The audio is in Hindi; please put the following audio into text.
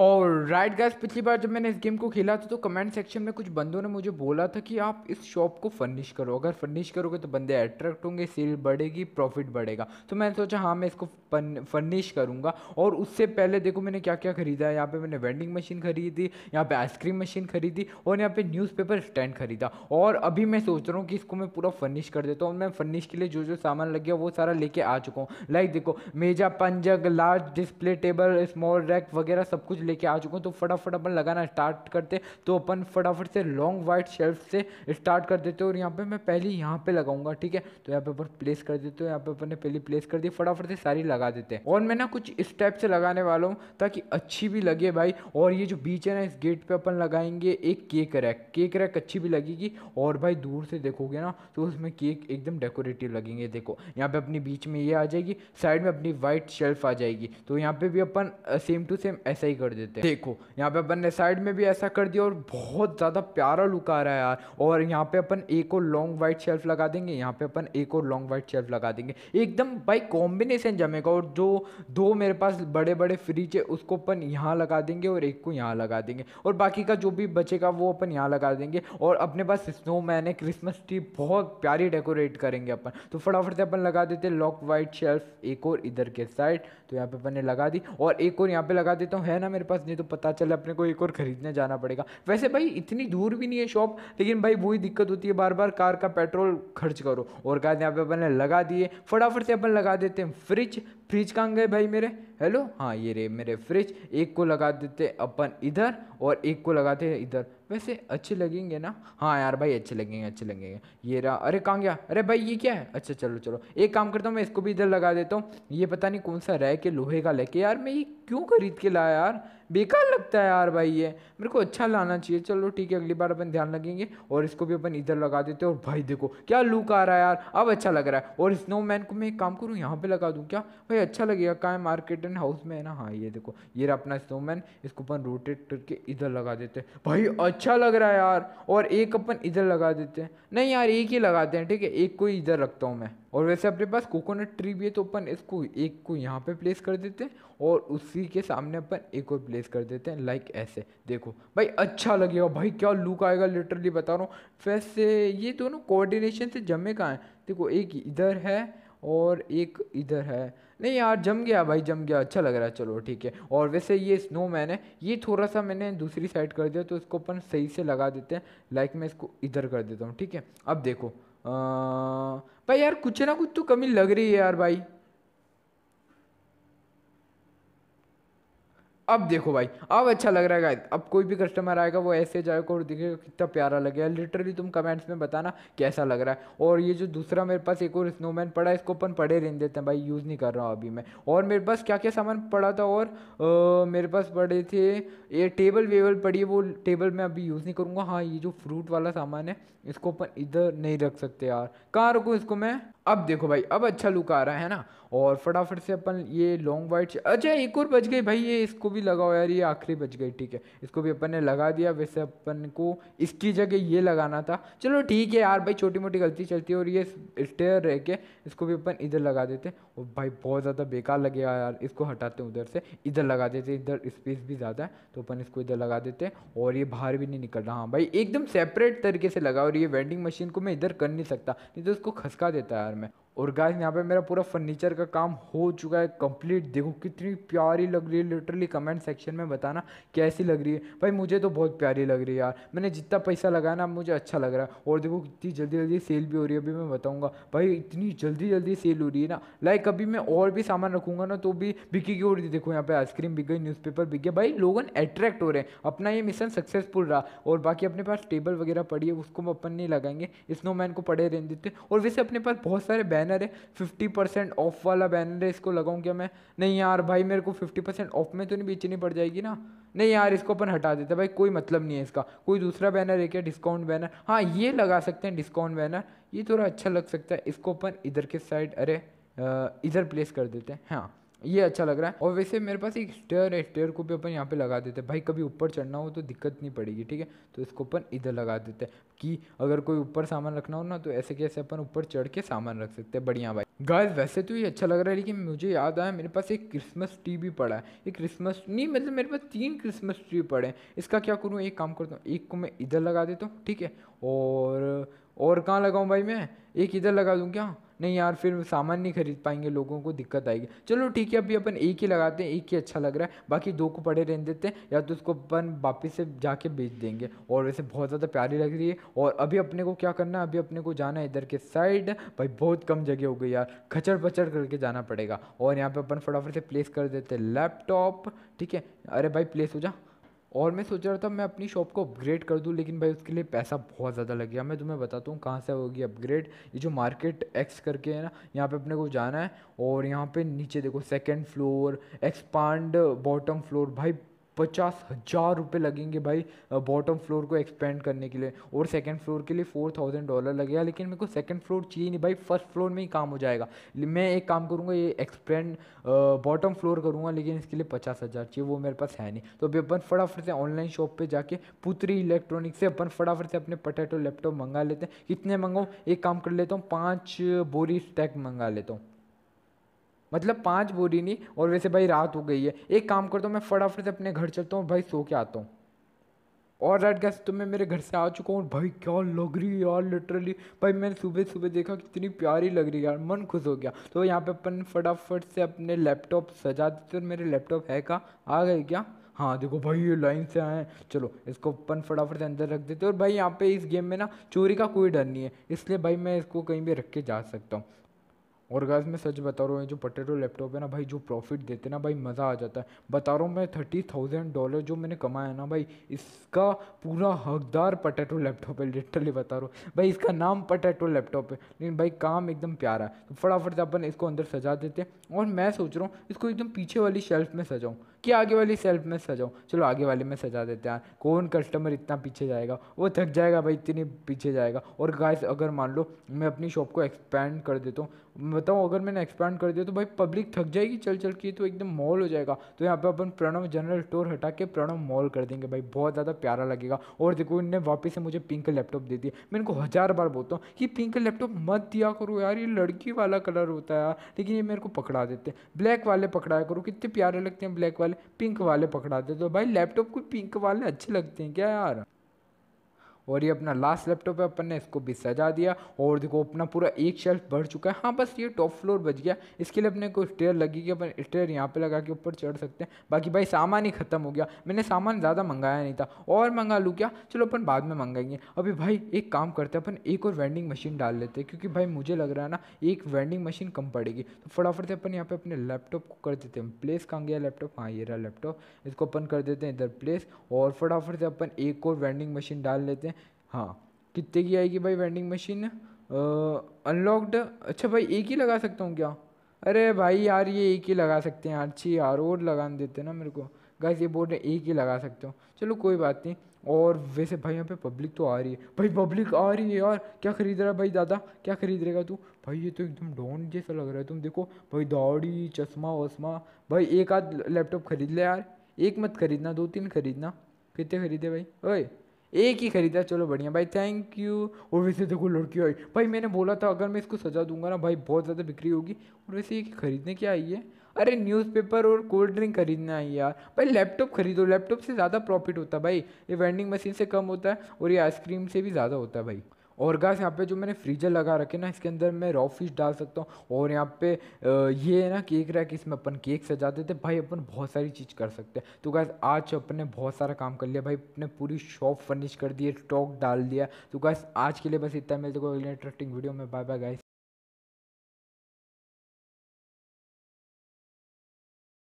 और राइट गैस पिछली बार जब मैंने इस गेम को खेला था तो कमेंट सेक्शन में कुछ बंदों ने मुझे बोला था कि आप इस शॉप को फर्निश करो अगर फर्निश करोगे तो बंदे अट्रैक्ट होंगे सेल बढ़ेगी प्रॉफिट बढ़ेगा तो मैंने सोचा हाँ मैं इसको फर्निश करूँगा और उससे पहले देखो मैंने क्या क्या खरीदा है यहाँ पर मैंने वेंडिंग मशीन खरीदी यहाँ पर आइसक्रीम मशीन खरीदी और यहाँ पर न्यूज़पेपर स्टैंड खरीदा और अभी मैं सोच रहा हूँ कि इसको मैं पूरा फर्निश कर देता हूँ मैं फर्निश के लिए जो जो सामान लग गया वो सारा लेके आ चुका हूँ लाइक देखो मेजा पंजग large display table small rack वगैरह सब कुछ लेके आ चुका हूँ तो फटाफट अपन लगाना स्टार्ट करते तो अपन फटाफट से लॉन्ग वाइट शेल्फ से स्टार्ट कर देते और यहाँ पर मैं पहली यहाँ पर लगाऊंगा ठीक है तो यहाँ पर अपन प्लेस कर देते हो यहाँ पर अपन ने पहली प्लेस कर दी फटाफट से सारी लगा देते हैं और मैं ना कुछ इस टाइप से लगाने वाला हूँ ताकि अच्छी भी लगे भाई और ये जो बीच है ना इस गेट पर अपन लगाएंगे एक केक रैक केक रैक अच्छी भी लगेगी और भाई दूर से देखोगे ना तो उसमें केक एकदम डेकोरेटिव लगेंगे देखो यहाँ पे अपनी बीच में ये आ जाएगी साइड में अपनी व्हाइट शेल्फ आ जाएगी तो यहाँ पे भी अपन सेम टू सेम ऐसा ही कर दे देते हैं देखो यहाँ पे अपन ने साइड में भी ऐसा कर दिया और बहुत ज़्यादा प्यारा लुक आ रहा है यार और यहाँ पे अपन एक और लॉन्ग वाइट शेल्फ लगा देंगे यहाँ पे अपन एक और लॉन्ग वाइट शेल्फ लगा देंगे एकदम भाई कॉम्बिनेशन जमेगा और जो दो मेरे पास बड़े बड़े फ्रिज है उसको अपन यहाँ लगा देंगे और एक को यहाँ लगा देंगे और बाकी का जो भी बचेगा वो अपन यहाँ लगा देंगे और अपने पास स्नो मैन है क्रिसमस ट्री बहुत प्यारी डेकोरेट करेंगे अपन तो फटाफट से अपन लगा देते हैं लॉक वाइट शेल्फ एक और इधर के साइड तो यहाँ पे अपन ने लगा दी और एक और यहाँ पे लगा देता हूँ है ना मेरे पास नहीं तो पता चले अपने को एक और ख़रीदने जाना पड़ेगा वैसे भाई इतनी दूर भी नहीं है शॉप लेकिन भाई वही दिक्कत होती है बार बार कार का पेट्रोल खर्च करो और गाय यहाँ पे अपन ने लगा दिए फटाफट से अपन लगा देते हैं फ्रिज फ्रिज कहाँ गए भाई मेरे हेलो हाँ ये रे मेरे फ्रिज एक को लगा देते अपन इधर और एक को लगाते इधर वैसे अच्छे लगेंगे ना हाँ यार भाई अच्छे लगेंगे अच्छे लगेंगे ये रहा अरे कहाँ गया अरे भाई ये क्या है अच्छा चलो चलो एक काम करता हूँ मैं इसको भी इधर लगा देता हूँ ये पता नहीं कौन सा रह के लोहे का लेके यार मैं ये क्यों खरीद के लाया यार बेकार लगता है यार भाई ये मेरे को अच्छा लाना चाहिए चलो ठीक है अगली बार अपन ध्यान लगेंगे और इसको भी अपन इधर लगा देते हैं और भाई देखो क्या लुक आ रहा है यार अब अच्छा लग रहा है और स्नोमैन को मैं एक काम करूँ यहाँ पे लगा दूँ क्या भाई अच्छा लगेगा कहाँ है मार्केट एंड हाउस में है ना हाँ ये देखो ये अपना स्नोमैन इसको अपन रोटेट करके इधर लगा देते हैं भाई अच्छा लग रहा है यार और एक अपन इधर लगा देते हैं नहीं यार एक ही लगाते हैं ठीक है एक को ही इधर रखता हूँ मैं और वैसे अपने पास कोकोनट ट्री भी है तो अपन इसको एक को यहाँ पे प्लेस कर देते हैं और उसी के सामने अपन एक और प्लेस कर देते हैं लाइक ऐसे देखो भाई अच्छा लगेगा भाई क्या लुक आएगा लिटरली बता रहा हूँ वैसे ये दोनों कोऑर्डिनेशन से जमे कहाँ हैं देखो एक इधर है और एक इधर है नहीं यार जम गया भाई जम गया अच्छा लग रहा है चलो ठीक है और वैसे ये स्नोमैन है ये थोड़ा सा मैंने दूसरी साइड कर दिया तो इसको अपन सही से लगा देते हैं लाइक मैं इसको इधर कर देता हूँ ठीक है अब देखो आ... भाई यार कुछ ना कुछ तो कमी लग रही है यार भाई अब देखो भाई अब अच्छा लग रहा है अब कोई भी कस्टमर आएगा वो ऐसे जाएगा और दिखेगा कितना प्यारा लगेगा लिटरली तुम कमेंट्स में बताना कैसा लग रहा है और ये जो दूसरा मेरे पास एक और स्नोमैन पड़ा है इसको अपन पड़े रहने देते हैं भाई यूज़ नहीं कर रहा हूँ अभी मैं और मेरे पास क्या क्या सामान पड़ा था और आ, मेरे पास पड़े थे ये टेबल वेबल पड़ी है वो टेबल मैं अभी यूज़ नहीं करूँगा हाँ ये जो फ्रूट वाला सामान है इसको अपन इधर नहीं रख सकते यार कहाँ रखूँ इसको मैं अब देखो भाई अब अच्छा लुक आ रहा है ना और फटाफट से अपन ये लॉन्ग वाइट अच्छा एक और बच गई भाई ये इसको भी लगाओ यार ये आखिरी बच गई ठीक है इसको भी अपन ने लगा दिया वैसे अपन को इसकी जगह ये लगाना था चलो ठीक है यार भाई छोटी मोटी गलती चलती है और ये स्टेयर रह के इसको भी अपन इधर लगा देते और भाई बहुत ज़्यादा बेकार लगेगा यार इसको हटाते उधर से इधर लगा देते इधर स्पेस भी ज़्यादा है तो अपन इसको इधर लगा देते और ये बाहर भी नहीं निकल रहा हाँ भाई एकदम सेपरेट तरीके से लगा और ये वेंडिंग मशीन को मैं इधर कर नहीं सकता नहीं तो इसको खसका देता यार मैं और गाइस यहाँ पे मेरा पूरा फर्नीचर का काम हो चुका है कंप्लीट देखो कितनी प्यारी लग रही है लिटरली कमेंट सेक्शन में बताना कैसी लग रही है भाई मुझे तो बहुत प्यारी लग रही है यार मैंने जितना पैसा लगाया ना मुझे अच्छा लग रहा है और देखो कितनी जल्दी जल्दी सेल भी हो रही है अभी मैं बताऊँगा भाई इतनी जल्दी जल्दी सेल हो रही है ना लाइक अभी मैं और भी सामान रखूँगा ना तो भी बिकी हो रही देखो यहाँ पर आइसक्रीम बिक गई न्यूज़पेपर बिक गया भाई लोगन अट्रैक्ट हो रहे हैं अपना ये मिशन सक्सेसफुल रहा और बाकी अपने पास टेबल वगैरह पड़ी है उसको अपन नहीं लगाएंगे स्नोमैन को पड़े रहने देते और वैसे अपने पास बहुत सारे बैनर है फिफ्टी परसेंट ऑफ वाला बैनर है इसको लगाऊं क्या मैं नहीं यार भाई मेरे को फिफ्टी परसेंट ऑफ में तो नहीं बेचनी पड़ जाएगी ना नहीं यार इसको अपन हटा देते भाई कोई मतलब नहीं है इसका कोई दूसरा बैनर है क्या डिस्काउंट बैनर हाँ ये लगा सकते हैं डिस्काउंट बैनर ये थोड़ा अच्छा लग सकता है इसको अपन इधर के साइड अरे इधर प्लेस कर देते हैं हाँ ये अच्छा लग रहा है और वैसे मेरे पास एक स्टेयर है स्टेयर को भी अपन यहाँ पे लगा देते हैं भाई कभी ऊपर चढ़ना हो तो दिक्कत नहीं पड़ेगी ठीक है तो इसको अपन इधर लगा देते हैं कि अगर कोई ऊपर सामान रखना हो ना तो ऐसे कैसे अपन ऊपर चढ़ के सामान रख सकते हैं बढ़िया भाई गाइस वैसे तो ये अच्छा लग रहा है लेकिन मुझे याद आया मेरे पास एक क्रिसमस ट्री भी पड़ा है एक क्रिसमस नहीं मतलब मेरे पास तीन क्रिसमस ट्री पड़े हैं इसका क्या करूँ एक काम करता हूँ एक को मैं इधर लगा देता हूँ ठीक है और और कहाँ लगाऊँ भाई मैं एक इधर लगा दूँ क्या नहीं यार फिर सामान नहीं खरीद पाएंगे लोगों को दिक्कत आएगी चलो ठीक है अभी अपन एक ही लगाते हैं एक ही अच्छा लग रहा है बाकी दो को पड़े रहने देते हैं या तो उसको अपन वापस से जाके बेच देंगे और वैसे बहुत ज़्यादा प्यारी लग रही है और अभी अपने को क्या करना है अभी अपने को जाना है इधर के साइड भाई बहुत कम जगह हो गई यार खचड़ पचड़ करके जाना पड़ेगा और यहाँ पर अपन फटाफट से प्लेस कर देते हैं लैपटॉप ठीक है अरे भाई प्लेस हो जा और मैं सोच रहा था मैं अपनी शॉप को अपग्रेड कर दूँ लेकिन भाई उसके लिए पैसा बहुत ज़्यादा लग गया मैं तुम्हें बताता हूँ कहाँ से होगी अपग्रेड ये जो मार्केट एक्स करके है ना यहाँ पे अपने को जाना है और यहाँ पे नीचे देखो second floor expand bottom floor भाई पचास हज़ार रुपये लगेंगे भाई बॉटम फ्लोर को एक्सपेंड करने के लिए और सेकेंड फ्लोर के लिए फोर थाउजेंड डॉलर लगेगा लेकिन मेरे को सेकेंड फ्लोर चाहिए नहीं भाई फर्स्ट फ्लोर में ही काम हो जाएगा मैं एक काम करूँगा ये एक्सपेंड बॉटम फ्लोर करूँगा लेकिन इसके लिए पचास हज़ार चाहिए वो मेरे पास है नहीं तो अभी अपन फटाफट से ऑनलाइन शॉप पर जाके पुत्री इलेक्ट्रॉनिक से अपन फटाफट से अपने पटेटो लैपटॉप मंगा लेते हैं कितने मंगाऊँ एक काम कर लेता हूँ पाँच बोरी स्टैक मंगा लेता हूँ मतलब पाँच बोरी नहीं और वैसे भाई रात हो गई है एक काम करता हूँ मैं फटाफट से अपने घर चलता हूँ भाई सो के आता हूँ और राइट गैस तो मैं मेरे घर से आ चुका हूँ भाई क्या लग रही है यार लिटरली भाई मैंने सुबह सुबह देखा कितनी प्यारी लग रही है यार मन खुश हो गया तो यहाँ पे अपन फटाफट से अपने लैपटॉप सजा देते और मेरे लैपटॉप है का आ गए क्या हाँ देखो भाई ये लाइन से आए हैं चलो इसको अपन फटाफट से अंदर रख देते और भाई यहाँ पे इस गेम में ना चोरी का कोई डर नहीं है इसलिए भाई मैं इसको कहीं भी रख के जा सकता हूँ और गाइस मैं सच बता रहा हूँ जो पटेटो लैपटॉप है ना भाई जो प्रॉफिट देते ना भाई मज़ा आ जाता है बता रहा हूँ मैं थर्टी थाउजेंड डॉलर जो मैंने कमाया ना भाई इसका पूरा हकदार पटेटो लैपटॉप है लिटरली बता रहा हूँ भाई इसका नाम पटेटो लैपटॉप है लेकिन भाई काम एकदम प्यारा है तो फटाफट से अपन इसको अंदर सजा देते हैं और मैं सोच रहा हूँ इसको एकदम पीछे वाली शेल्फ में सजाऊँ कि आगे वाली सेल्फ में सजाऊँ चलो आगे वाले में सजा देते हैं कौन कस्टमर इतना पीछे जाएगा वो थक जाएगा भाई इतनी पीछे जाएगा और गाइस अगर मान लो मैं अपनी शॉप को एक्सपैंड कर देता हूँ बताऊँ अगर मैंने एक्सपैंड कर दिया तो भाई पब्लिक थक जाएगी चल चल के तो एकदम मॉल हो जाएगा तो यहाँ पर अपन प्रणव जनरल स्टोर हटा के प्रणव मॉल कर देंगे भाई बहुत ज़्यादा प्यारा लगेगा और देखो इनने वापस से मुझे पिंक लैपटॉप दे दिया मैं इनको हज़ार बार बोलता हूँ कि पिंक लैपटॉप मत दिया करो यार ये लड़की वाला कलर होता है यार लेकिन ये मेरे को पकड़ा देते हैं ब्लैक वाले पकड़ाया करो कितने प्यारे लगते हैं ब्लैक वाले वाले पिंक वाले पकड़ाते तो भाई लैपटॉप को पिंक वाले अच्छे लगते हैं क्या यार और ये अपना लास्ट लैपटॉप है अपन ने इसको भी सजा दिया और देखो अपना पूरा एक शेल्फ भर चुका है हाँ बस ये टॉप फ्लोर बच गया इसके लिए अपने को स्टेयर लगी कि अपन स्टेयर यहाँ पे लगा के ऊपर चढ़ सकते हैं बाकी भाई सामान ही खत्म हो गया मैंने सामान ज़्यादा मंगाया नहीं था और मंगा लूँ क्या चलो अपन बाद में मंगाएंगे अभी भाई एक काम करते हैं अपन एक और वेंडिंग मशीन डाल लेते हैं क्योंकि भाई मुझे लग रहा है ना एक वेंडिंग मशीन कम पड़ेगी तो फटाफट से अपन यहाँ पर अपने लैपटॉप को कर देते हैं प्लेस कहाँ गया लैपटॉप हाँ ये रहा लैपटॉप इसको अपन कर देते हैं इधर प्लेस और फटाफट से अपन एक और वेंडिंग मशीन डाल लेते हैं हाँ कितने की आएगी भाई वेंडिंग मशीन अनलॉक्ड अच्छा भाई एक ही लगा सकता हूँ क्या अरे भाई यार ये एक ही लगा सकते हैं यार अच्छी यार और लगा देते ना मेरे को गाइस ये बोर्ड एक ही लगा सकते हो चलो कोई बात नहीं और वैसे भाई यहाँ पे पब्लिक तो आ रही है भाई पब्लिक आ रही है यार क्या खरीद रहा है भाई दादा क्या खरीद रहेगा तू भाई ये तो एकदम डॉन जैसा लग रहा है तुम देखो भाई दाढ़ी चश्मा वस्मा भाई एक आध लैपटॉप खरीद ले यार एक मत खरीदना दो तीन खरीदना कितने खरीदे भाई ओए एक ही ख़रीदा चलो बढ़िया भाई थैंक यू और वैसे देखो लड़की आई भाई मैंने बोला था अगर मैं इसको सजा दूंगा ना भाई बहुत ज़्यादा बिक्री होगी और वैसे ये खरीदने क्या आई है अरे न्यूज़पेपर और कोल्ड ड्रिंक खरीदने है यार भाई लैपटॉप खरीदो लैपटॉप से ज़्यादा प्रॉफिट होता है भाई ये वेंडिंग मशीन से कम होता है और ये आइसक्रीम से भी ज़्यादा होता है भाई और गैस यहाँ पे जो मैंने फ्रीजर लगा रखे ना इसके अंदर मैं रॉ फिश डाल सकता हूँ और यहाँ पे ये है ना केक रहा कि इसमें अपन केक सजाते थे भाई अपन बहुत सारी चीज़ कर सकते हैं तो गैस आज अपन ने बहुत सारा काम कर लिया भाई अपने पूरी शॉप फर्निश कर दी स्टॉक डाल दिया तो गैस आज के लिए बस इतना मिलते अगले इंटरेस्टिंग वीडियो में बाय बाय गाइस